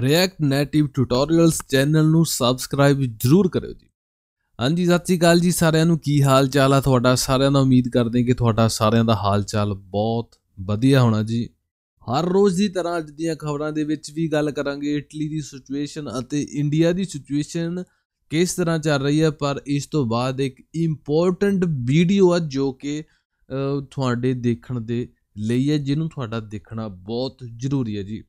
react Native tutorials channel ਨੂੰ subscribe ਜਰੂਰ ਕਰਿਓ ਜੀ ਹਾਂਜੀ ਸਤਿ ਸ੍ਰੀ ਅਕਾਲ ਜੀ ਸਾਰਿਆਂ ਨੂੰ ਕੀ ਹਾਲ ਚਾਲ ਆ ਤੁਹਾਡਾ ਸਾਰਿਆਂ ਦਾ ਉਮੀਦ ਕਰਦੇ ਹਾਂ ਕਿ ਤੁਹਾਡਾ ਸਾਰਿਆਂ ਦਾ ਹਾਲ ਚਾਲ ਬਹੁਤ ਵਧੀਆ ਹੋਣਾ ਜੀ ਹਰ ਰੋਜ਼ ਦੀ ਤਰ੍ਹਾਂ ਅੱਜ ਦੀਆਂ ਖਬਰਾਂ ਦੇ ਵਿੱਚ ਵੀ ਗੱਲ ਕਰਾਂਗੇ ਇਟਲੀ ਦੀ ਸਿਚੁਏਸ਼ਨ ਅਤੇ ਇੰਡੀਆ ਦੀ ਸਿਚੁਏਸ਼ਨ ਕਿਸ ਤਰ੍ਹਾਂ ਚੱਲ ਰਹੀ ਹੈ ਪਰ ਇਸ ਤੋਂ ਬਾਅਦ ਇੱਕ ਇੰਪੋਰਟੈਂਟ ਵੀਡੀਓ ਆ ਜੋ ਕਿ ਤੁਹਾਡੇ ਦੇਖਣ ਦੇ ਲਈ ਹੈ ਜਿਹਨੂੰ ਤੁਹਾਡਾ ਦੇਖਣਾ ਬਹੁਤ ਜ਼ਰੂਰੀ ਹੈ ਜੀ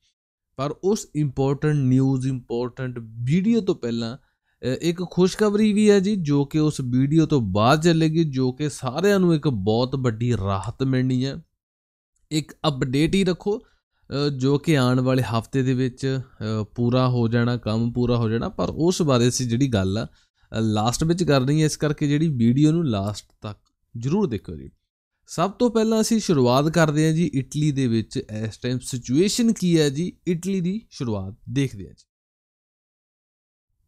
ਪਰ ਉਸ ਇੰਪੋਰਟੈਂਟ ਨਿਊਜ਼ ਇੰਪੋਰਟੈਂਟ ਵੀਡੀਓ ਤੋਂ ਪਹਿਲਾਂ ਇੱਕ ਖੁਸ਼ਖਬਰੀ ਵੀ ਹੈ ਜੀ ਜੋ ਕਿ ਉਸ ਵੀਡੀਓ ਤੋਂ ਬਾਅਦ ਚੱਲੇਗੀ ਜੋ ਕਿ ਸਾਰਿਆਂ ਨੂੰ ਇੱਕ ਬਹੁਤ ਵੱਡੀ ਰਾਹਤ ਮਿਲਣੀ ਹੈ ਇੱਕ ਅਪਡੇਟ ਹੀ ਰੱਖੋ ਜੋ ਕਿ ਆਉਣ ਵਾਲੇ ਹਫਤੇ ਦੇ ਵਿੱਚ ਪੂਰਾ ਹੋ ਜਾਣਾ ਕੰਮ ਪੂਰਾ ਹੋ ਜਾਣਾ ਪਰ ਉਸ ਬਾਰੇ ਸੀ ਜਿਹੜੀ ਗੱਲ ਆ ਲਾਸਟ ਵਿੱਚ ਕਰਨੀ ਹੈ ਇਸ ਕਰਕੇ ਜਿਹੜੀ ਵੀਡੀਓ ਨੂੰ ਲਾਸਟ ਤੱਕ ਜ਼ਰੂਰ ਦੇਖੋ ਜੀ ਸਭ ਤੋਂ ਪਹਿਲਾਂ ਅਸੀਂ ਸ਼ੁਰੂਆਤ ਕਰਦੇ ਹਾਂ ਜੀ ਇਟਲੀ ਦੇ ਵਿੱਚ ਇਸ ਟਾਈਮ ਸਿਚੁਏਸ਼ਨ ਕੀ ਹੈ ਜੀ ਇਟਲੀ ਦੀ ਸ਼ੁਰੂਆਤ ਦੇਖਦੇ ਹਾਂ ਜੀ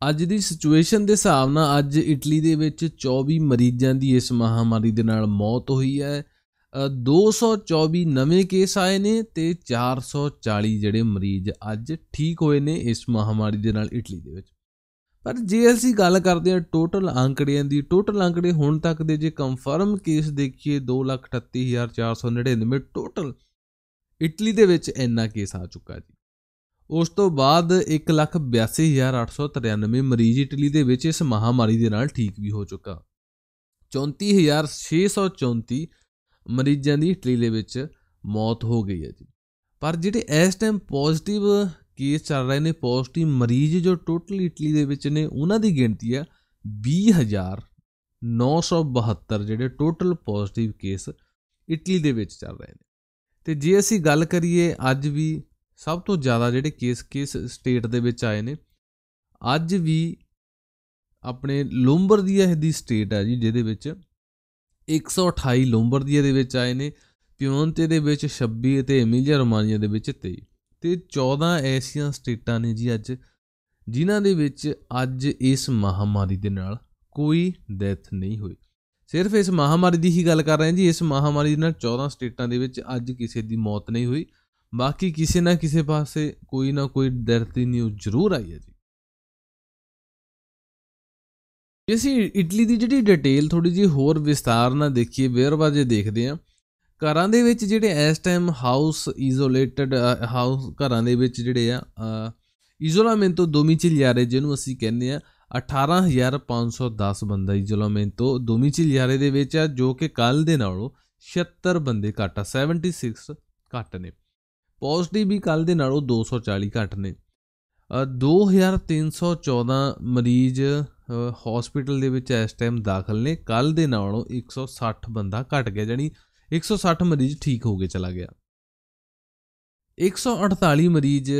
ਅੱਜ ਦੀ ਸਿਚੁਏਸ਼ਨ ਦੇ ਹਿਸਾਬ ਨਾਲ ਅੱਜ ਇਟਲੀ ਦੇ ਵਿੱਚ 24 ਮਰੀਜ਼ਾਂ ਦੀ ਇਸ ਮਹਾਮਾਰੀ ਦੇ ਨਾਲ ਮੌਤ ਹੋਈ ਹੈ 224 ਨਵੇਂ ਕੇਸ ਆਏ ਨੇ ਤੇ 440 ਜਿਹੜੇ ਮਰੀਜ਼ ਅੱਜ ਠੀਕ ਹੋਏ ਨੇ ਇਸ ਮਹਾਮਾਰੀ ਦੇ ਨਾਲ ਇਟਲੀ ਦੇ ਵਿੱਚ ਪਰ ਜੇ ਅਸੀਂ ਗੱਲ ਕਰਦੇ ਹਾਂ ਟੋਟਲ ਅੰਕੜਿਆਂ ਦੀ ਟੋਟਲ ਅੰਕੜੇ ਹੁਣ ਤੱਕ ਦੇ ਜੇ ਕੰਫਰਮ ਕੇਸ ਦੇਖੀਏ 238499 ਟੋਟਲ ਇਟਲੀ ਦੇ ਵਿੱਚ ਇੰਨਾ ਕੇਸ ਆ ਚੁੱਕਾ ਜੀ ਉਸ ਤੋਂ ਬਾਅਦ 182893 ਮਰੀਜ਼ ਇਟਲੀ ਦੇ ਵਿੱਚ ਇਸ ਮਹਾਮਾਰੀ ਦੇ ਨਾਲ ਠੀਕ ਵੀ ਹੋ ਚੁੱਕਾ 34634 ਮਰੀਜ਼ਾਂ ਦੀ ਇਟਲੀ ਦੇ ਵਿੱਚ ਮੌਤ ਹੋ ਗਈ ਹੈ ਜੀ ਪਰ ਜਿਹੜੇ ਇਸ ਟਾਈਮ ਪੋਜ਼ਿਟਿਵ ਕੇਸ ਚੱਲ ਰਹੇ ਨੇ ਪੋਜ਼ਿਟਿਵ ਮਰੀਜ਼ ਜੋ ਟੋਟਲ ਇਟਲੀ ਦੇ ਵਿੱਚ ਨੇ ਉਹਨਾਂ ਦੀ ਗਿਣਤੀ ਆ 20972 ਜਿਹੜੇ ਟੋਟਲ ਪੋਜ਼ਿਟਿਵ ਕੇਸ ਇਟਲੀ ਦੇ ਵਿੱਚ ਚੱਲ ਰਹੇ ਨੇ ਤੇ ਜੇ ਅਸੀਂ ਗੱਲ ਕਰੀਏ ਅੱਜ ਵੀ ਸਭ ਤੋਂ ਜ਼ਿਆਦਾ ਜਿਹੜੇ ਕੇਸ ਕਿਸ ਸਟੇਟ ਦੇ ਵਿੱਚ ਆਏ ਨੇ ਅੱਜ ਵੀ ਆਪਣੇ ਲੋਂਬਰਦੀਆ ਦੀ ਸਟੇਟ ਆ ਜੀ ਜਿਹਦੇ ਵਿੱਚ 128 ਲੋਂਬਰਦੀਆ ਦੇ ਵਿੱਚ ਆਏ ਨੇ ਪਿਉਨਤੇ ਦੇ ਵਿੱਚ 26 ਤੇ ਐਮੀਲੀਆ ਰੋਮਾਨੀਆ ਦੇ ਵਿੱਚ 23 ਤੇ 14 ਐਸੀਆਂ ਸਟੇਟਾਂ ਨੇ ਜੀ ਅੱਜ ਜਿਨ੍ਹਾਂ ਦੇ ਵਿੱਚ ਅੱਜ ਇਸ ਮਹਾਮਾਰੀ ਦੇ ਨਾਲ ਕੋਈ ਡੈਥ ਨਹੀਂ ਹੋਈ ਸਿਰਫ ਇਸ ਮਹਾਮਾਰੀ ਦੀ ਹੀ ਗੱਲ ਕਰ ਰਹੇ ਹਾਂ ਜੀ ਇਸ ਮਹਾਮਾਰੀ ਦੇ ਨਾਲ 14 ਸਟੇਟਾਂ ਦੇ ਵਿੱਚ ਅੱਜ ਕਿਸੇ ਦੀ ਮੌਤ ਨਹੀਂ ਹੋਈ ਬਾਕੀ ਕਿਸੇ ਨਾ ਕਿਸੇ ਪਾਸੇ ਕੋਈ ਨਾ ਕੋਈ ਡਰਤੀ ਦੀ ਨਿਊਜ਼ ਜ਼ਰੂਰ ਆਈ ਹੈ ਜੀ ਜੇ ਅਸੀਂ ਇਟਲੀ ਦੀ ਜਿਹੜੀ ਡਿਟੇਲ ਥੋੜੀ ਜੀ ਹੋਰ ਵਿਸਤਾਰ ਨਾਲ ਦੇਖੀਏ ਵੇਰਵਾ ਜੇ ਦੇਖਦੇ ਹਾਂ ਘਰਾਂ ਦੇ ਵਿੱਚ ਜਿਹੜੇ ਇਸ ਟਾਈਮ ਹਾਊਸ ਇਜ਼ੋਲੇਟਡ ਹਾਊਸ ਘਰਾਂ ਦੇ ਵਿੱਚ ਜਿਹੜੇ ਆ ਇਜ਼ੋਲਾਮੈਂਟੋ ਡੋਮਿਚਿਲਿਆਰੇ ਜਿਹਨੂੰ ਅਸੀਂ ਕਹਿੰਦੇ ਆ 18510 ਬੰਦਾ ਇਜ਼ੋਲਾਮੈਂਟੋ ਡੋਮਿਚਿਲਿਆਰੇ ਦੇ ਵਿੱਚ ਆ ਜੋ ਕਿ ਕੱਲ ਦੇ ਨਾਲੋਂ 76 ਬੰਦੇ ਘੱਟ ਆ 76 ਘੱਟ ਨੇ ਪੋਜ਼ਿਟਿਵ ਵੀ ਕੱਲ ਦੇ ਨਾਲੋਂ 240 ਘੱਟ ਨੇ 2314 ਮਰੀਜ਼ ਹਸਪੀਟਲ ਦੇ ਵਿੱਚ ਇਸ ਟਾਈਮ ਦਾਖਲ ਨੇ ਕੱਲ ਦੇ ਨਾਲੋਂ 160 ਬੰਦਾ ਘਟ ਗਿਆ ਜਾਨੀ 160 ਮਰੀਜ਼ ਠੀਕ ਹੋ ਕੇ ਚਲਾ ਗਿਆ 148 ਮਰੀਜ਼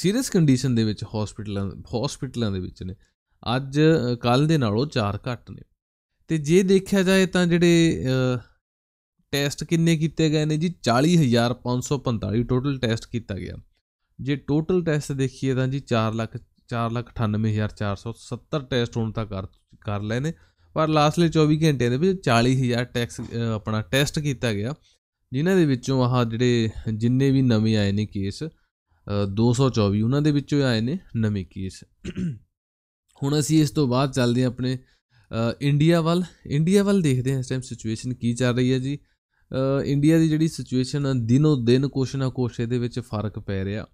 ਸੀਰੀਅਸ ਕੰਡੀਸ਼ਨ ਦੇ ਵਿੱਚ ਹਸਪੀਟਲਾਂ ਹਸਪੀਟਲਾਂ ਦੇ ਵਿੱਚ ਨੇ ਅੱਜ ਕੱਲ ਦੇ ਨਾਲੋਂ 4 ਘੱਟ ਨੇ ਤੇ ਜੇ ਦੇਖਿਆ ਜਾਏ ਤਾਂ ਜਿਹੜੇ ਟੈਸਟ ਕਿੰਨੇ ਕੀਤੇ ਗਏ ਨੇ ਜੀ 40545 ਟੋਟਲ ਟੈਸਟ ਕੀਤਾ ਗਿਆ ਜੇ ਟੋਟਲ ਟੈਸਟ ਦੇਖੀਏ ਤਾਂ ਜੀ 4 ਲੱਖ 498470 ਟੈਸਟ ਹੁਣ ਤੱਕ ਕਰ ਕਰ ਲਏ ਨੇ ਪਰ ਲਾਸਟਲੀ 24 ਘੰਟਿਆਂ ਦੇ ਵਿੱਚ 40000 ਟੈਕਸ ਆਪਣਾ ਟੈਸਟ ਕੀਤਾ ਗਿਆ ਜਿਨ੍ਹਾਂ ਦੇ ਵਿੱਚੋਂ ਆਹ ਜਿਹੜੇ ਜਿੰਨੇ ਵੀ ਨਵੇਂ ਆਏ ਨੇ ਕੇਸ 224 ਉਹਨਾਂ ਦੇ ਵਿੱਚੋਂ ਆਏ ਨੇ ਨਵੇਂ ਕੇਸ ਹੁਣ ਅਸੀਂ ਇਸ ਤੋਂ ਬਾਅਦ ਚੱਲਦੇ ਹਾਂ ਆਪਣੇ ਇੰਡੀਆ ਵੱਲ ਇੰਡੀਆ ਵੱਲ ਦੇਖਦੇ ਹਾਂ ਇਸ ਟਾਈਮ ਸਿਚੁਏਸ਼ਨ ਕੀ ਚੱਲ ਰਹੀ ਹੈ ਜੀ ਇੰਡੀਆ ਦੀ ਜਿਹੜੀ ਸਿਚੁਏਸ਼ਨ ਦਿਨੋ ਦਿਨ ਕੁਛ ਨਾ ਕੁਛ ਇਹਦੇ ਵਿੱਚ ਫਰਕ ਪੈ ਰਿਹਾ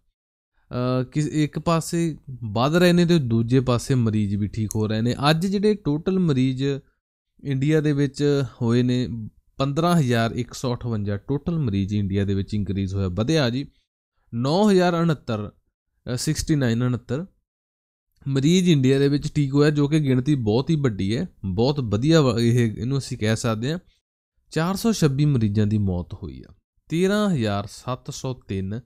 ਕਿਸ ਇੱਕ ਪਾਸੇ ਵੱਧ ਰਹੇ ਨੇ ਤੇ ਦੂਜੇ ਪਾਸੇ ਮਰੀਜ਼ ਵੀ ਠੀਕ ਹੋ ਰਹੇ ਨੇ ਅੱਜ ਜਿਹੜੇ ਟੋਟਲ ਮਰੀਜ਼ ਇੰਡੀਆ ਦੇ ਵਿੱਚ ਹੋਏ ਨੇ 15158 ਟੋਟਲ ਮਰੀਜ਼ ਇੰਡੀਆ ਦੇ ਵਿੱਚ ਇਨਕਰੀਜ਼ ਹੋਇਆ ਵਧਿਆ ਜੀ 9069 6969 ਮਰੀਜ਼ ਇੰਡੀਆ ਦੇ ਵਿੱਚ ਠੀਕ ਹੋਇਆ ਜੋ ਕਿ ਗਿਣਤੀ ਬਹੁਤ ਹੀ ਵੱਡੀ ਹੈ ਬਹੁਤ ਵਧੀਆ ਇਹ ਇਹਨੂੰ ਅਸੀਂ ਕਹਿ ਸਕਦੇ ਹਾਂ 426 ਮਰੀਜ਼ਾਂ ਦੀ ਮੌਤ ਹੋਈ ਆ 13703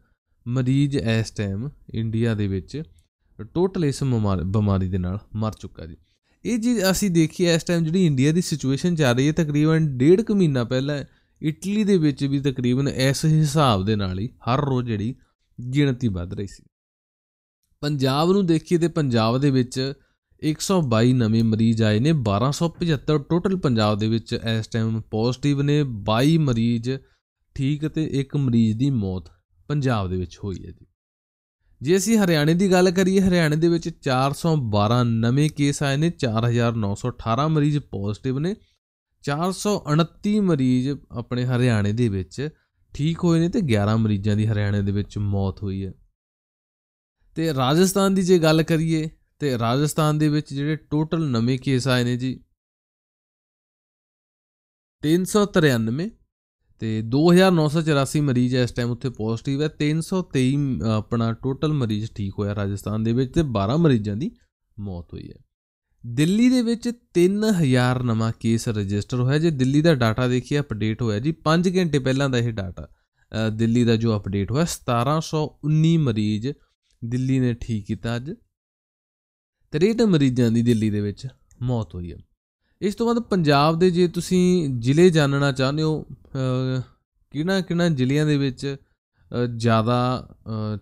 ਮਰੀਜ਼ ਇਸ ਟਾਈਮ ਇੰਡੀਆ ਦੇ ਵਿੱਚ ਟੋਟਲ ਇਸ ਬਿਮਾਰੀ ਦੇ ਨਾਲ ਮਰ ਚੁੱਕਾ ਜੀ ਇਹ ਜੀ ਅਸੀਂ ਦੇਖੀਏ ਇਸ ਟਾਈਮ ਜਿਹੜੀ ਇੰਡੀਆ ਦੀ ਸਿਚੁਏਸ਼ਨ ਚੱਲ ਰਹੀ ਹੈ ਤਕਰੀਬਨ ਡੇਢ ਕੁ ਮਹੀਨਾ ਪਹਿਲਾਂ ਇਟਲੀ ਦੇ ਵਿੱਚ ਵੀ ਤਕਰੀਬਨ ਇਸ ਹਿਸਾਬ ਦੇ ਨਾਲ ਹੀ ਹਰ ਰੋਜ਼ ਜਿਹੜੀ ਗਿਣਤੀ ਵੱਧ ਰਹੀ ਸੀ ਪੰਜਾਬ ਨੂੰ ਦੇਖੀਏ ਤੇ ਪੰਜਾਬ ਦੇ ਵਿੱਚ 122 ਨਵੇਂ ਮਰੀਜ਼ ਆਏ ਨੇ 1275 ਟੋਟਲ ਪੰਜਾਬ ਦੇ ਵਿੱਚ ਇਸ ਟਾਈਮ ਪੋਜ਼ਿਟਿਵ ਨੇ 22 ਮਰੀਜ਼ ਠੀਕ ਤੇ ਇੱਕ ਮਰੀਜ਼ ਦੀ ਮੌਤ ਪੰਜਾਬ ਦੇ ਵਿੱਚ ਹੋਈ ਹੈ ਜੀ ਜੇ ਅਸੀਂ ਹਰਿਆਣੇ ਦੀ ਗੱਲ ਕਰੀਏ ਹਰਿਆਣੇ ਦੇ ਵਿੱਚ 412 ਨਵੇਂ ਕੇਸ ਆਏ ਨੇ 4918 ਮਰੀਜ਼ ਪੋਜ਼ਿਟਿਵ ਨੇ 429 ਮਰੀਜ਼ ਆਪਣੇ ਹਰਿਆਣੇ ਦੇ ਵਿੱਚ ਠੀਕ ਹੋਏ ਨੇ ਤੇ 11 ਮਰੀਜ਼ਾਂ ਦੀ ਹਰਿਆਣੇ ਦੇ ਵਿੱਚ ਮੌਤ ਹੋਈ ਹੈ ਤੇ ਰਾਜਸਥਾਨ ਦੀ ਜੇ ਗੱਲ ਕਰੀਏ ਤੇ ਰਾਜਸਥਾਨ ਦੇ ਵਿੱਚ ਜਿਹੜੇ ਟੋਟਲ ਨਵੇਂ ਕੇਸ ਆਏ ਨੇ ਜੀ 393 ਤੇ 2984 ਮਰੀਜ਼ ਇਸ ਟਾਈਮ ਉੱਥੇ ਪੋਜ਼ਿਟਿਵ ਹੈ 323 ਆਪਣਾ ਟੋਟਲ ਮਰੀਜ਼ ਠੀਕ ਹੋਇਆ ਰਾਜਸਥਾਨ ਦੇ ਵਿੱਚ ਤੇ 12 ਮਰੀਜ਼ਾਂ ਦੀ ਮੌਤ ਹੋਈ ਹੈ ਦਿੱਲੀ ਦੇ ਵਿੱਚ 3000 ਨਵਾਂ ਕੇਸ ਰਜਿਸਟਰ ਹੋਇਆ ਜੇ ਦਿੱਲੀ ਦਾ ਡਾਟਾ ਦੇਖੀਏ ਅਪਡੇਟ ਹੋਇਆ ਜੀ 5 ਘੰਟੇ ਪਹਿਲਾਂ ਦਾ ਇਹ ਡਾਟਾ ਦਿੱਲੀ ਦਾ ਜੋ ਅਪਡੇਟ ਹੋਇਆ 1719 ਮਰੀਜ਼ ਦਿੱਲੀ ਨੇ ਠੀਕ ਕੀਤਾ ਅੱਜ 63 ਮਰੀਜ਼ਾਂ ਦੀ ਦਿੱਲੀ ਦੇ ਵਿੱਚ ਮੌਤ ਹੋਈ ਹੈ ਇਸ ਤੋਂ ਬਾਅਦ ਪੰਜਾਬ ਦੇ ਜੇ ਤੁਸੀਂ ਜ਼ਿਲ੍ਹੇ ਜਾਣਨਾ ਚਾਹੁੰਦੇ ਹੋ ਕਿਹਨਾਂ ਕਿਹਨਾਂ ਜ਼ਿਲ੍ਹਿਆਂ ਦੇ ਵਿੱਚ ਜ਼ਿਆਦਾ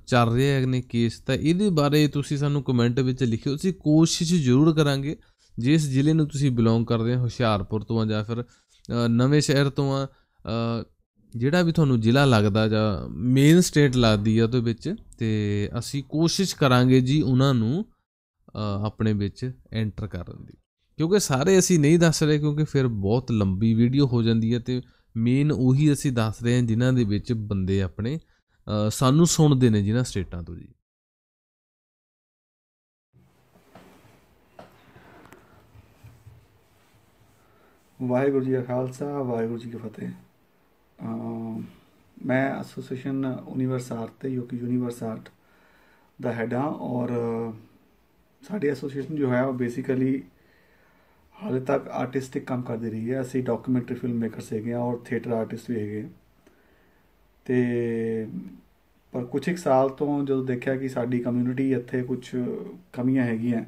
ਚੱਲ ਰਹੇ ਨੇ ਕੇਸ ਤਾਂ ਇਹਦੇ ਬਾਰੇ ਤੁਸੀਂ ਸਾਨੂੰ ਕਮੈਂਟ ਵਿੱਚ ਲਿਖਿਓ ਅਸੀਂ ਕੋਸ਼ਿਸ਼ ਜ਼ਰੂਰ ਕਰਾਂਗੇ ਜਿਸ ਜ਼ਿਲ੍ਹੇ ਨੂੰ ਤੁਸੀਂ ਬਿਲੋਂਗ ਕਰਦੇ ਹੋ ਹੁਸ਼ਿਆਰਪੁਰ ਤੋਂ ਆ ਜਾਂ ਫਿਰ ਨਵੇਂ ਸ਼ਹਿਰ ਤੋਂ ਆ ਜਿਹੜਾ ਵੀ ਤੁਹਾਨੂੰ ਜ਼ਿਲ੍ਹਾ ਲੱਗਦਾ ਜਾਂ ਮੇਨ ਸਟੇਟ ਲੱਗਦੀ ਆ ਉਹਦੇ ਵਿੱਚ ਤੇ ਅਸੀਂ ਕੋਸ਼ਿਸ਼ ਕਰਾਂਗੇ ਜੀ ਉਹਨਾਂ ਨੂੰ ਆਪਣੇ ਵਿੱਚ ਐਂਟਰ ਕਰਨ ਦੀ ਕਿਉਂਕਿ ਸਾਰੇ ਅਸੀਂ ਨਹੀਂ ਦੱਸ ਰਹੇ ਕਿਉਂਕਿ ਫਿਰ ਬਹੁਤ ਲੰਬੀ ਵੀਡੀਓ ਹੋ ਜਾਂਦੀ ਹੈ ਤੇ ਮੇਨ ਉਹੀ ਅਸੀਂ ਦੱਸ ਰਹੇ ਹਾਂ ਜਿਨ੍ਹਾਂ ਦੇ ਵਿੱਚ ਬੰਦੇ ਆਪਣੇ ਸਾਨੂੰ ਸੁਣਦੇ ਨੇ ਜਿਨ੍ਹਾਂ ਸਟੇਟਾਂ ਤੋਂ ਜੀ ਵਾਹਿਗੁਰੂ ਜੀ ਖਾਲਸਾ ਵਾਹਿਗੁਰੂ ਜੀ ਕੀ ਫਤਿਹ ਮੈਂ ਐਸੋਸੀਏਸ਼ਨ ਯੂਨੀਵਰਸ ਆਰਟ ਤੇ ਯੋਕੀ ਯੂਨੀਵਰਸ ਆਰਟ ਦਾ ਹੈਡ ਹਾਂ ਔਰ ਸਾਡੀ ਐਸੋਸੀਏਸ਼ਨ ਜੋ ਹੈ ਉਹ ਬੇਸਿਕਲੀ ਹਾਲੇ ਤੱਕ ਆਰਟਿਸਟਿਕ ਕੰਮ ਕਰਦੀ ਰਹੀ ਹੈ ਅਸੀਂ ਡਾਕੂਮੈਂਟਰੀ ਫਿਲਮ ਮੇਕਰਸ ਹੈਗੇ ਆ ਔਰ ਥੀਏਟਰ ਆਰਟਿਸਟ ਵੀ ਹੈਗੇ ਤੇ ਪਰ ਕੁਝ ਇੱਕ ਸਾਲ ਤੋਂ ਜਦੋਂ ਦੇਖਿਆ ਕਿ ਸਾਡੀ ਕਮਿਊਨਿਟੀ ਇੱਥੇ ਕੁਝ ਕਮੀਆਂ ਹੈਗੀਆਂ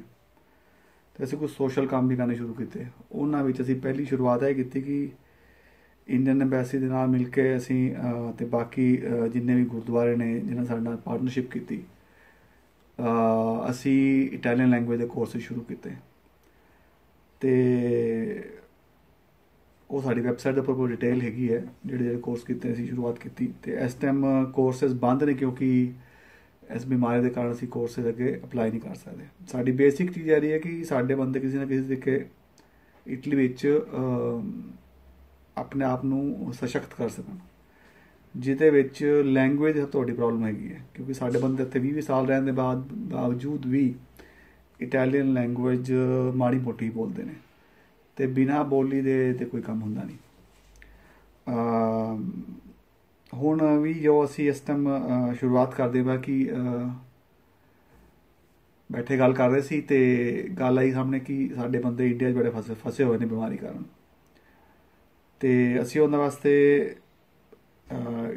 ਤੇ ਅਸੀਂ ਕੁਝ ਸੋਸ਼ਲ ਕੰਮ ਵੀ ਕਰਨੇ ਸ਼ੁਰੂ ਕੀਤੇ ਉਹਨਾਂ ਵਿੱਚ ਅਸੀਂ ਪਹਿਲੀ ਸ਼ੁਰੂਆਤ ਇਹ ਕੀਤੀ ਕਿ ਇੰਡੀਅਨ ਐਮਬੈਸੀ ਦੇ ਨਾਲ ਮਿਲ ਕੇ ਅਸੀਂ ਤੇ ਬਾਕੀ ਜਿੰਨੇ ਵੀ ਗੁਰਦੁਆਰੇ ਨੇ ਜਿਨ੍ਹਾਂ ਸਾਡੇ ਨਾਲ ਪਾਰਟਨਰਸ਼ਿਪ ਕੀਤੀ ਅਸੀਂ ਇਟਾਲੀਅਨ ਲੈਂਗੁਏਜ ਦੇ ਕੋਰਸ ਸ਼ੁਰੂ ਕੀਤੇ ਤੇ ਉਹ ਸਾਡੀ ਵੈਬਸਾਈਟ ਦੇ ਉੱਪਰ ਪੂਰੀ ਡਿਟੇਲ ਹੈਗੀ ਹੈ ਜਿਹੜੇ ਜਿਹੜੇ ਕੋਰਸ ਕੀਤੇ ਸੀ ਸ਼ੁਰੂਆਤ ਕੀਤੀ ਤੇ ਇਸ ਟਾਈਮ ਕੋਰਸਸ ਬੰਦ ਨੇ ਕਿਉਂਕਿ ਇਸ ਬਿਮਾਰੀ ਦੇ ਕਾਰਨ ਅਸੀਂ ਕੋਰਸਸ ਅੱਗੇ ਅਪਲਾਈ ਨਹੀਂ ਕਰ ਸਕਦੇ ਸਾਡੀ ਬੇਸਿਕ ਚੀਜ਼ ਆ ਰਹੀ ਹੈ ਕਿ ਸਾਡੇ ਬੰਦੇ ਕਿਸੇ ਨਾ ਕਿਸੇ ਤਰੀਕੇ ਇਟਲੀ ਵਿੱਚ ਆਪਣੇ ਆਪ ਨੂੰ ਸਸ਼ਕਤ ਕਰ ਸਕਣ ਜਿਹਦੇ ਵਿੱਚ ਲੈਂਗੁਏਜ ਤੁਹਾਡੀ ਪ੍ਰੋਬਲਮ ਹੈਗੀ ਹੈ ਕਿਉਂਕਿ ਸਾਡੇ ਬੰਦੇ ਇੱਥੇ 20 ਸਾਲ ਰਹਿਣ ਦੇ ਬਾਅਦ ਬਾਵਜੂਦ ਵੀ ਇਟਾਲੀਅਨ ਲੈਂਗੁਏਜ ਮਾੜੀ ਮੋਟੀ ਬੋਲਦੇ ਨੇ ਤੇ ਬਿਨਾ ਬੋਲੀ ਦੇ ਤੇ ਕੋਈ ਕੰਮ ਹੁੰਦਾ ਨਹੀਂ ਅ ਹੁਣ ਵੀ ਜੋ ਅਸੀਂ ਇਸ ਟਾਈਮ ਸ਼ੁਰੂਆਤ ਕਰਦੇ ਹਾਂ ਕਿ ਬੈਠੇ ਗੱਲ ਕਰ ਰਹੇ ਸੀ ਤੇ ਗੱਲ ਆਈ ਸਾਹਮਣੇ ਕਿ ਸਾਡੇ ਬੰਦੇ ਇੰਡੀਆ 'ਚ ਬੜੇ ਫਸੇ ਫਸੇ ਹੋਏ ਨੇ ਬਿਮਾਰੀ ਕਾਰਨ ਤੇ ਅਸੀਂ ਉਹਨਾਂ ਵਾਸਤੇ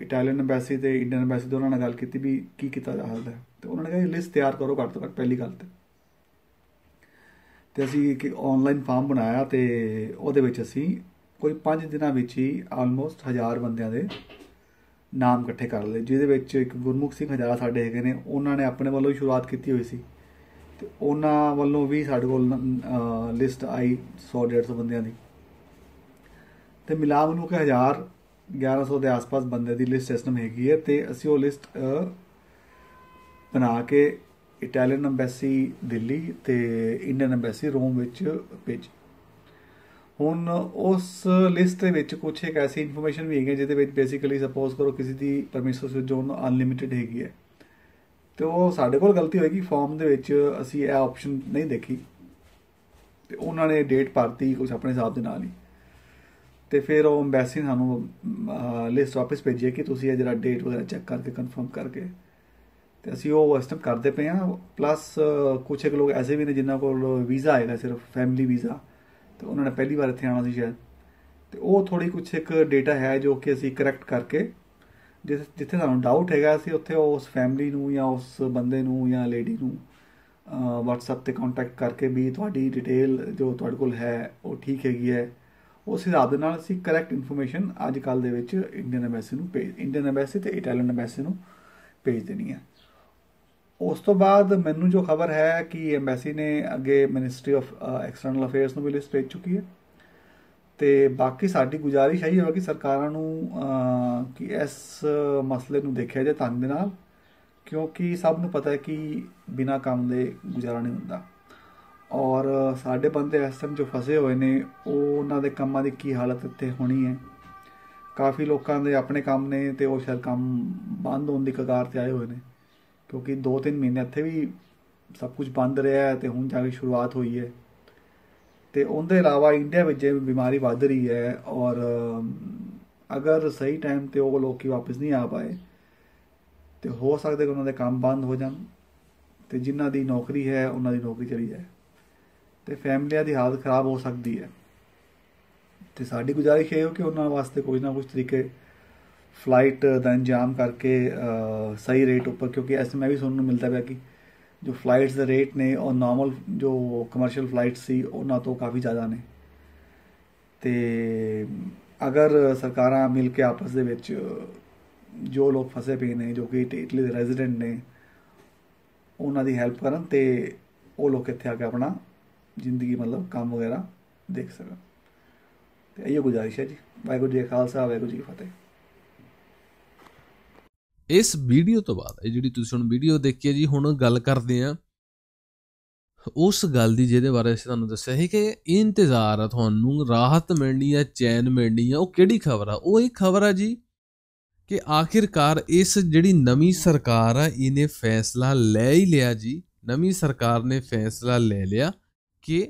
ਇਟਾਲੀਅਨ ਐਮਬੈਸੀ ਤੇ ਇੰਡੀਅਨ ਐਮਬੈਸੀ ਦੋਨਾਂ ਨਾਲ ਗੱਲ ਕੀਤੀ ਵੀ ਕੀ ਕੀਤਾ ਜਾ ਸਕਦਾ ਤੇ ਉਹਨਾਂ ਨੇ ਕਿਹਾ ਲਿਸਟ ਤਿਆਰ ਕਰੋ ਘੱਟ ਤੋਂ ਘੱਟ ਪਹਿਲੀ ਗੱਲ ਤੇ ਤੇ ਅਸੀਂ ਇੱਕ ਆਨਲਾਈਨ ਫਾਰਮ ਬਣਾਇਆ ਤੇ ਉਹਦੇ ਵਿੱਚ ਅਸੀਂ ਕੋਈ 5 ਦਿਨਾਂ ਵਿੱਚ ਹੀ ਆਲਮੋਸਟ 1000 ਬੰਦਿਆਂ ਦੇ ਨਾਮ ਇਕੱਠੇ ਕਰ ਲਏ ਜਿਹਦੇ ਵਿੱਚ ਇੱਕ ਗੁਰਮੁਖ ਸਿੰਘ ਹਜ਼ਾਰਾ ਸਾਡੇ ਹੈਗੇ ਨੇ ਉਹਨਾਂ ਨੇ ਆਪਣੇ ਵੱਲੋਂ ਸ਼ੁਰੂਆਤ ਕੀਤੀ ਹੋਈ ਸੀ ਤੇ ਉਹਨਾਂ ਵੱਲੋਂ ਵੀ ਸਾਡੇ ਕੋਲ ਲਿਸਟ ਆਈ 100 150 ਬੰਦਿਆਂ ਦੀ ਤੇ ਮਿਲਾ ਨੂੰ ਕਿ 1000 1100 ਦੇ ਆਸ-ਪਾਸ ਬੰਦੇ ਦੀ ਲਿਸਟ ਸਿਸਟਮ ਹੈਗੀ ਹੈ ਤੇ ਅਸੀਂ ਉਹ ਲਿਸਟ ਬਣਾ ਕੇ ਇਟਾਲੀਅਨ ਐਮਬੈਸੀ ਦਿੱਲੀ ਤੇ ਇੰਡੀਅਨ ਐਮਬੈਸੀ ਰੋਮ ਵਿੱਚ ਭੇਜੀ ਹੁਣ ਉਸ ਲਿਸਟ ਦੇ ਵਿੱਚ ਕੁਝ ਇੱਕ ਐਸੀ ਇਨਫੋਰਮੇਸ਼ਨ ਵੀ ਹੈਗੀ ਜਿਹਦੇ ਵਿੱਚ ਬੇਸਿਕਲੀ ਸਪੋਜ਼ ਕਰੋ ਕਿਸੇ ਦੀ ਪਰਮਿਸ਼ਨ ਜੋ ਅਨਲਿਮਿਟਿਡ ਹੈਗੀ ਹੈ ਤੇ ਉਹ ਸਾਡੇ ਕੋਲ ਗਲਤੀ ਹੋਏਗੀ ਫਾਰਮ ਦੇ ਵਿੱਚ ਅਸੀਂ ਇਹ ਆਪਸ਼ਨ ਨਹੀਂ ਦੇਖੀ ਤੇ ਉਹਨਾਂ ਨੇ ਡੇਟ ਭਰਤੀ ਕੁਝ ਆਪਣੇ ਹਿਸਾਬ ਦੇ ਨਾਲ ਹੀ ਤੇ ਫਿਰ ਉਹ ਐਮਬੈਸੀ ਸਾਨੂੰ ਲਿਸਟ ਵਾਪਸ ਭੇਜੀ ਕਿ ਤੁਸੀਂ ਇਹ ਜਿਹੜਾ ਡੇਟ ਵਗੈਰਾ ਚੈੱਕ ਕਰਕੇ ਕਨਫਰਮ ਕਰਕੇ ਤੇ ਅਸੀਂ ਉਹ ਇਸ ਕਰਦੇ ਪਏ ਆ ਪਲੱਸ ਕੁਝ ਇੱਕ ਲੋਕ ਐਸੇ ਵੀ ਨੇ ਜਿਨ੍ਹਾਂ ਕੋਲ ਵੀਜ਼ਾ ਆਏਗਾ ਸਿਰਫ ਫੈਮਿਲੀ ਵੀਜ਼ਾ ਤੇ ਉਹਨਾਂ ਨੇ ਪਹਿਲੀ ਵਾਰ ਇੱਥੇ ਆਉਣਾ ਸੀ ਸ਼ਾਇਦ ਤੇ ਉਹ ਥੋੜੀ ਕੁਝ ਇੱਕ ਡਾਟਾ ਹੈ ਜੋ ਕਿ ਅਸੀਂ ਕਰੈਕਟ ਕਰਕੇ ਜਿੱਥੇ ਸਾਨੂੰ ਡਾਊਟ ਹੈਗਾ ਅਸੀਂ ਉੱਥੇ ਉਸ ਫੈਮਿਲੀ ਨੂੰ ਜਾਂ ਉਸ ਬੰਦੇ ਨੂੰ ਜਾਂ ਲੇਡੀ ਨੂੰ WhatsApp ਤੇ ਕੰਟੈਕਟ ਕਰਕੇ ਵੀ ਤੁਹਾਡੀ ਡਿਟੇਲ ਜੋ ਤੁਹਾਡੇ ਕੋਲ ਹੈ ਉਹ ਠੀਕ ਹੈਗੀ ਹੈ ਉਸ ਹਿਸਾਬ ਦੇ ਨਾਲ ਅਸੀਂ ਕਰੈਕਟ ਇਨਫੋਰਮੇਸ਼ਨ ਅੱਜ ਕੱਲ ਦੇ ਵਿੱਚ ਇੰਡੀਅਨ ਐਮਬੈਸੀ ਨੂੰ ਭੇਜ ਇੰਡੀਅਨ ਐਮਬੈਸੀ ਤੇ ਇਟਾਲੀਅਨ ਐਮਬੈਸੀ ਨੂੰ ਭੇਜ ਦੇਣੀ ਹੈ ਉਸ ਤੋਂ ਬਾਅਦ ਮੈਨੂੰ ਜੋ ਖਬਰ ਹੈ ਕਿ ਐਮਬੈਸੀ ਨੇ ਅੱਗੇ ਮਿਨਿਸਟਰੀ ਆਫ ਐਕਸਟਰਨਲ ਅਫੇਅਰਸ ਨੂੰ ਵੀ ਲਿਸਟ ਭੇਜ ਚੁੱਕੀ ਹੈ ਤੇ ਬਾਕੀ ਸਾਡੀ ਗੁਜ਼ਾਰਿਸ਼ ਹੈ ਹੈ ਕਿ ਸਰਕਾਰਾਂ ਨੂੰ ਕਿ ਇਸ ਮਸਲੇ ਨੂੰ ਦੇਖਿਆ ਜਾਏ ਤੰਗ ਦੇ ਨਾਲ ਕਿਉਂਕਿ ਸਭ ਨੂੰ ਪਤਾ ਹੈ ਕਿ ਬਿਨਾ ਕੰਮ ਦੇ ਗੁਜ਼ਾਰਾ ਨਹੀਂ ਹੁੰਦਾ ਔਰ ਸਾਡੇ ਬੰਦੇ ਇਸ ਟਾਈਮ ਜੋ ਫਸੇ ਹੋਏ ਨੇ ਉਹ ਉਹਨਾਂ ਦੇ ਕੰਮਾਂ ਦੀ ਕੀ ਹਾਲਤ ਇੱਥੇ ਹੋਣੀ ਹੈ ਕਾਫੀ ਲੋਕਾਂ ਦੇ ਆਪਣੇ ਕੰਮ ਨੇ ਤੇ ਉਹ ਸ਼ਾਇਦ ਕੰਮ ਬੰਦ ਹੋਣ ਦੀ ਕਗਾਰ ਤੇ ਆਏ ਹੋਏ ਨੇ ਕਿਉਂਕਿ 2-3 ਮਹੀਨੇ ਇੱਥੇ ਵੀ ਸਭ ਕੁਝ ਬੰਦ ਰਿਹਾ ਤੇ ਹੁਣ ਜਾ ਕੇ ਸ਼ੁਰੂਆਤ ਹੋਈ ਹੈ ਤੇ ਉਹਦੇ ਇਲਾਵਾ ਇੰਡੀਆ ਵਿੱਚ ਜੇ ਬਿਮਾਰੀ ਵੱਧ ਰਹੀ ਹੈ ਔਰ ਅਗਰ ਸਹੀ ਟਾਈਮ ਤੇ ਉਹ ਲੋਕੀ ਵਾਪਸ ਨਹੀਂ ਆ ਪਾਏ ਤੇ ਹੋ ਸਕਦਾ ਕਿ ਉਹਨਾਂ ਦੇ ਕੰਮ ਬੰਦ ਹੋ ਜਾਣ ਤੇ ਜਿਨ੍ਹਾਂ ਦੀ ਨੌਕਰੀ ਹੈ ਉਹਨਾਂ ਦੀ ਨੌਕਰੀ ਚਲੀ ਜਾਏ ਤੇ ਫੈਮਲੀਆਂ ਦੀ ਹਾਲਤ ਖਰਾਬ ਹੋ ਸਕਦੀ ਹੈ ਤੇ ਸਾਡੀ ਗੁਜ਼ਾਰਿਸ਼ ਹੈ ਕਿ ਉਹਨਾਂ ਵਾਸਤੇ ਕੋਈ ਨਾ ਕੋਈ ਤਰੀਕੇ ਫਲਾਈਟ ਦਾ ਇੰਜਾਮ ਕਰਕੇ ਸਹੀ ਰੇਟ ਉੱਪਰ ਕਿਉਂਕਿ ਐਸੇ ਮੈਂ ਵੀ ਸੁਣਨ ਨੂੰ ਮਿਲਦਾ ਪਿਆ ਕਿ ਜੋ ਫਲਾਈਟਸ ਦਾ ਰੇਟ ਨੇ ਉਹ ਨਾਰਮਲ ਜੋ ਕਮਰਸ਼ੀਅਲ ਫਲਾਈਟ ਸੀ ਉਹਨਾਂ ਤੋਂ ਕਾਫੀ ਜ਼ਿਆਦਾ ਨੇ ਤੇ ਅਗਰ ਸਰਕਾਰਾਂ ਮਿਲ ਕੇ ਆਪਸ ਦੇ ਵਿੱਚ ਜੋ ਲੋਕ ਫਸੇ ਪਏ ਨੇ ਜੋ ਕਿ ਇਟਲੀ ਦੇ ਰੈਜ਼ੀਡੈਂਟ ਨੇ ਉਹਨਾਂ ਦੀ ਹੈਲਪ ਕਰਨ ਤੇ ਉਹ ਲੋਕ ਇੱਥੇ ਆ ਕੇ ਆਪਣਾ ਜ਼ਿੰਦਗੀ ਮਤਲਬ ਕੰਮ ਵਗੈਰਾ ਦੇਖ ਸਕਣ ਤੇ ਇਹ ਗੁਜ਼ਾਰਿਸ਼ ਹੈ ਜੀ ਵਾਹਿਗੁਰੂ ਜੀ ਖਾਲਸਾ ਵਾਹਿਗੁਰੂ ਜੀ ਫਤਿਹ ਇਸ ਵੀਡੀਓ ਤੋਂ ਬਾਅਦ ਇਹ ਜਿਹੜੀ ਤੁਸੀਂ ਹੁਣ ਵੀਡੀਓ ਦੇਖੀ ਹੈ ਜੀ ਹੁਣ ਗੱਲ ਕਰਦੇ ਆ ਉਸ ਗੱਲ ਦੀ ਜਿਹਦੇ ਬਾਰੇ ਅਸੀਂ ਤੁਹਾਨੂੰ ਦੱਸਿਆ ਸੀ ਕਿ ਇੰਤਜ਼ਾਰ ਆ ਤੁਹਾਨੂੰ ਰਾਹਤ ਮਿਲਣੀ ਆ ਚੈਨ ਮਿਲਣੀ ਆ ਉਹ ਕਿਹੜੀ ਖਬਰ ਆ ਉਹ ਇਹ ਖਬਰ ਆ ਜੀ ਕਿ ਆਖਿਰਕਾਰ ਇਸ ਜਿਹੜੀ ਨਵੀਂ ਸਰਕਾਰ ਆ ਇਹਨੇ ਫੈਸਲਾ ਲੈ ਹੀ ਲਿਆ ਜੀ ਨਵੀਂ ਸਰਕਾਰ ਨੇ ਫੈਸਲਾ ਲੈ ਲਿਆ ਕਿ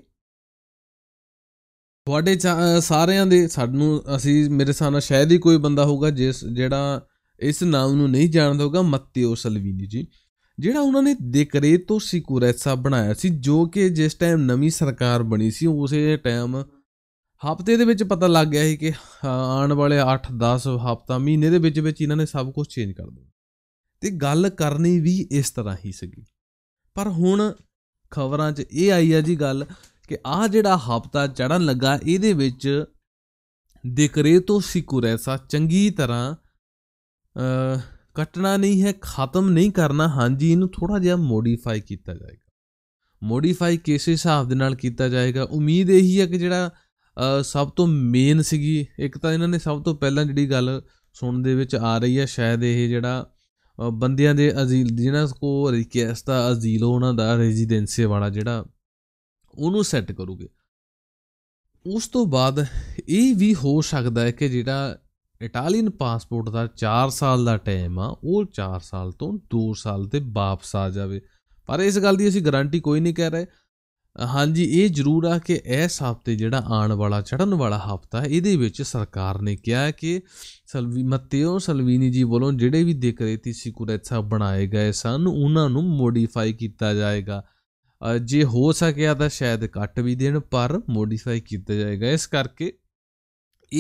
ਤੁਹਾਡੇ ਸਾਰਿਆਂ ਦੇ ਸਾਨੂੰ ਅਸੀਂ ਮੇਰੇ ਸਾਨਾ ਸ਼ਾਇਦ ਹੀ ਕੋਈ ਬੰਦਾ ਹੋਊਗਾ ਜਿਸ ਜਿਹੜਾ ਇਸ ਨਾਮ ਨੂੰ ਨਹੀਂ ਜਾਣਦਾ ਹੋਗਾ ਮੱਤੀਓ ਸਲਵੀਨੀ ਜੀ ਜਿਹੜਾ ਉਹਨਾਂ ਨੇ ਤੋਂ ਸਿਕੂਰੈਸਾ ਬਣਾਇਆ ਸੀ ਜੋ ਕਿ ਜਿਸ ਟਾਈਮ ਨਵੀਂ ਸਰਕਾਰ ਬਣੀ ਸੀ ਉਸੇ ਟਾਈਮ ਹਫਤੇ ਦੇ ਵਿੱਚ ਪਤਾ ਲੱਗ ਗਿਆ ਸੀ ਕਿ ਆਉਣ ਵਾਲੇ 8-10 ਹਫਤਾ ਮਹੀਨੇ ਦੇ ਵਿੱਚ ਵਿੱਚ ਇਹਨਾਂ ਨੇ ਸਭ ਕੁਝ ਚੇਂਜ ਕਰ ਦੇਣਾ ਤੇ ਗੱਲ ਕਰਨੀ ਵੀ ਇਸ ਤਰ੍ਹਾਂ ਹੀ ਸੀਗੀ ਪਰ ਹੁਣ ਖਬਰਾਂ 'ਚ ਇਹ ਆਈ ਆ ਜੀ ਗੱਲ ਕਿ ਆਹ ਜਿਹੜਾ ਹਫਤਾ ਚੜਨ ਲੱਗਾ ਇਹਦੇ ਵਿੱਚ ਤੋਂ ਸਿਕੂਰੈਸਾ ਚੰਗੀ ਤਰ੍ਹਾਂ ਕੱਟਣਾ ਨਹੀਂ ਹੈ ਖਤਮ ਨਹੀਂ ਕਰਨਾ ਹਾਂਜੀ ਇਹਨੂੰ ਥੋੜਾ ਜਿਹਾ ਮੋਡੀਫਾਈ ਕੀਤਾ ਜਾਏਗਾ ਮੋਡੀਫਾਈ ਕਿਸ ਹਿਸਾਬ ਦੇ ਨਾਲ ਕੀਤਾ ਜਾਏਗਾ ਉਮੀਦ ਇਹੀ ਹੈ ਕਿ ਜਿਹੜਾ ਸਭ ਤੋਂ ਮੇਨ ਸੀਗੀ ਇੱਕ ਤਾਂ ਇਹਨਾਂ ਨੇ ਸਭ ਤੋਂ ਪਹਿਲਾਂ ਜਿਹੜੀ ਗੱਲ ਸੁਣਨ ਦੇ ਵਿੱਚ ਆ ਰਹੀ ਹੈ ਸ਼ਾਇਦ ਇਹ ਜਿਹੜਾ ਬੰਦਿਆਂ ਦੇ ਅਜ਼ੀਲ ਜਿਹਨਾਂ ਕੋ ਰਿਕਵੈਸਟ ਆ ਅਜ਼ੀਲ ਉਹਨਾਂ ਦਾ ਰੈਜ਼ੀਡੈਂਸੀ ਵਾਲਾ ਜਿਹੜਾ ਉਹਨੂੰ ਸੈੱਟ ਕਰੂਗੇ ਉਸ ਤੋਂ ਬਾਅਦ ਇਹ ਵੀ ਹੋ ਸਕਦਾ ਹੈ ਕਿ ਜਿਹੜਾ ਇਟਾਲੀਅਨ ਪਾਸਪੋਰਟ ਦਾ 4 ਸਾਲ ਦਾ ਟਾਈਮ ਆ ਉਹ 4 ਸਾਲ ਤੋਂ 2 ਸਾਲ ਤੇ ਵਾਪਸ ਆ ਜਾਵੇ ਪਰ ਇਸ ਗੱਲ ਦੀ ਅਸੀਂ ਗਾਰੰਟੀ ਕੋਈ ਨਹੀਂ ਕਹਿ ਰਹੇ ਹਾਂਜੀ ਇਹ ਜ਼ਰੂਰ ਆ ਕਿ ਇਸ ਹਫਤੇ ਜਿਹੜਾ ਆਉਣ ਵਾਲਾ ਚੜਨ ਵਾਲਾ ਹਫਤਾ ਇਹਦੇ ਵਿੱਚ ਸਰਕਾਰ ਨੇ ਕਿਹਾ ਕਿ ਸਲਵੀ ਮਤੇਓ ਸਲਵੀਨੀ ਜੀ ਵੱਲੋਂ ਜਿਹੜੇ ਵੀ ਦੇਕਰੇਤੀ ਸਿਕੁਰੇਤਸਾ ਬਣਾਏ ਗਏ ਸਨ ਉਹਨਾਂ ਨੂੰ ਮੋਡੀਫਾਈ ਕੀਤਾ ਜਾਏਗਾ ਜੇ ਹੋ ਸਕਿਆ ਤਾਂ ਸ਼ਾਇਦ ਕੱਟ ਵੀ ਦੇਣ ਪਰ ਮੋਡੀਫਾਈ ਕੀਤਾ ਜਾਏਗਾ ਇਸ ਕਰਕੇ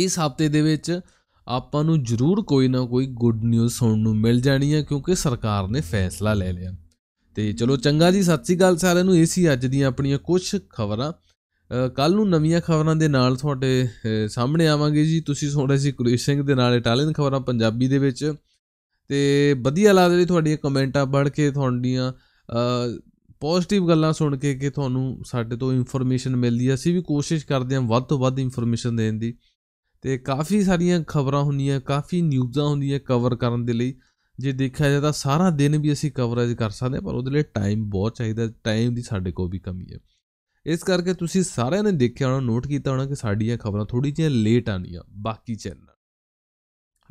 ਇਸ ਹਫਤੇ ਦੇ ਵਿੱਚ ਆਪਾਂ ਨੂੰ ਜ਼ਰੂਰ ਕੋਈ ਨਾ ਕੋਈ ਗੁੱਡ ਨਿਊਜ਼ ਸੁਣਨ ਨੂੰ ਮਿਲ ਜਾਣੀ ਹੈ ਕਿਉਂਕਿ ਸਰਕਾਰ ਨੇ ਫੈਸਲਾ ਲੈ ਲਿਆ ਤੇ ਚਲੋ ਚੰਗਾ ਜੀ ਸਤਿ ਸ੍ਰੀ ਅਕਾਲ ਸਾਰਿਆਂ ਨੂੰ ਇਹ ਸੀ ਅੱਜ ਦੀਆਂ ਆਪਣੀਆਂ ਕੁਝ ਖਬਰਾਂ ਕੱਲ ਨੂੰ ਨਵੀਆਂ ਖਬਰਾਂ ਦੇ ਨਾਲ ਤੁਹਾਡੇ ਸਾਹਮਣੇ ਆਵਾਂਗੇ ਜੀ ਤੁਸੀਂ ਸੁਣ ਰਹੇ ਸੀ ਕੁਲੇਸ਼ ਸਿੰਘ ਦੇ ਨਾਲ ਇਟਾਲੀਅਨ ਖਬਰਾਂ ਪੰਜਾਬੀ ਦੇ ਵਿੱਚ ਤੇ ਵਧੀਆ ਲੱਗਦਾ ਜੀ ਤੁਹਾਡੀਆਂ ਕਮੈਂਟਾਂ ਪੜ੍ਹ ਕੇ ਤੁਹਾਡੀਆਂ ਪੋਜ਼ਿਟਿਵ ਗੱਲਾਂ ਸੁਣ ਕੇ ਕਿ ਤੁਹਾਨੂੰ ਸਾਡੇ ਤੋਂ ਇਨਫੋਰਮੇਸ਼ਨ ਮਿਲਦੀ ਹੈ ਅਸੀਂ ਵੀ ਕੋਸ਼ਿਸ਼ ਕਰਦੇ ਹਾਂ ਵੱਧ ਤੋਂ ਵੱਧ ਇਨਫੋਰਮੇਸ਼ਨ ਦੇਣ ਦੀ ਤੇ ਕਾਫੀ ਸਾਰੀਆਂ ਖਬਰਾਂ ਹੁੰਦੀਆਂ ਕਾਫੀ ਨਿਊਜ਼ਾਂ ਹੁੰਦੀਆਂ ਕਵਰ ਕਰਨ ਦੇ ਲਈ ਜੇ ਦੇਖਿਆ ਜਾਏ ਤਾਂ ਸਾਰਾ ਦਿਨ ਵੀ ਅਸੀਂ ਕਵਰੇਜ ਕਰ ਸਕਦੇ ਹਾਂ ਪਰ ਉਹਦੇ ਲਈ ਟਾਈਮ ਬਹੁਤ ਚਾਹੀਦਾ ਟਾਈਮ ਦੀ ਸਾਡੇ ਕੋਲ ਵੀ ਕਮੀ ਹੈ ਇਸ ਕਰਕੇ ਤੁਸੀਂ ਸਾਰਿਆਂ ਨੇ ਦੇਖਿਆ ਹੋਣਾ ਨੋਟ ਕੀਤਾ ਹੋਣਾ ਕਿ ਸਾਡੀਆਂ ਖਬਰਾਂ ਥੋੜੀ ਜਿਹੀ ਲੇਟ ਆਣੀਆਂ ਬਾਕੀ ਚੈਨਲ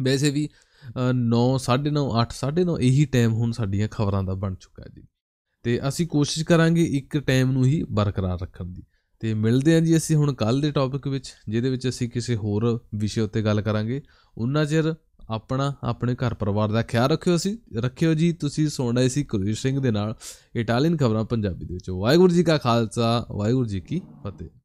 ਵੈਸੇ ਵੀ 9 9:30 8 9:30 ਇਹੀ ਟਾਈਮ ਹੁਣ ਸਾਡੀਆਂ ਖਬਰਾਂ ਦਾ ਬਣ ਚੁੱਕਾ ਹੈ ਜੀ ਤੇ ਅਸੀਂ ਕੋਸ਼ਿਸ਼ ਕਰਾਂਗੇ ਇੱਕ ਟਾਈਮ ਨੂੰ ਹੀ ਬਰਕਰਾਰ ਰੱਖਣ ਦੀ ਤੇ ਮਿਲਦੇ ਹਾਂ ਜੀ ਅਸੀਂ ਹੁਣ ਕੱਲ ਦੇ ਟੌਪਿਕ ਵਿੱਚ ਜਿਹਦੇ ਵਿੱਚ ਅਸੀਂ ਕਿਸੇ ਹੋਰ ਵਿਸ਼ੇ ਉੱਤੇ ਗੱਲ ਕਰਾਂਗੇ ਉਹਨਾਂ ਚਿਰ ਆਪਣਾ ਆਪਣੇ ਘਰ ਪਰਿਵਾਰ ਦਾ ਖਿਆਲ ਰੱਖਿਓ ਅਸੀਂ ਰੱਖਿਓ ਜੀ ਤੁਸੀਂ ਸੁਣ ਰਹੇ ਸੀ ਕੁਰੀਸ਼ ਸਿੰਘ ਦੇ ਨਾਲ ਇਟਾਲੀਅਨ ਖਬਰਾਂ ਪੰਜਾਬੀ ਦੇ ਵਿੱਚ ਵਾਹਿਗੁਰੂ ਜੀ ਕਾ ਖਾਲਸਾ ਵਾਹਿਗੁਰੂ ਜੀ ਕੀ ਫਤਿਹ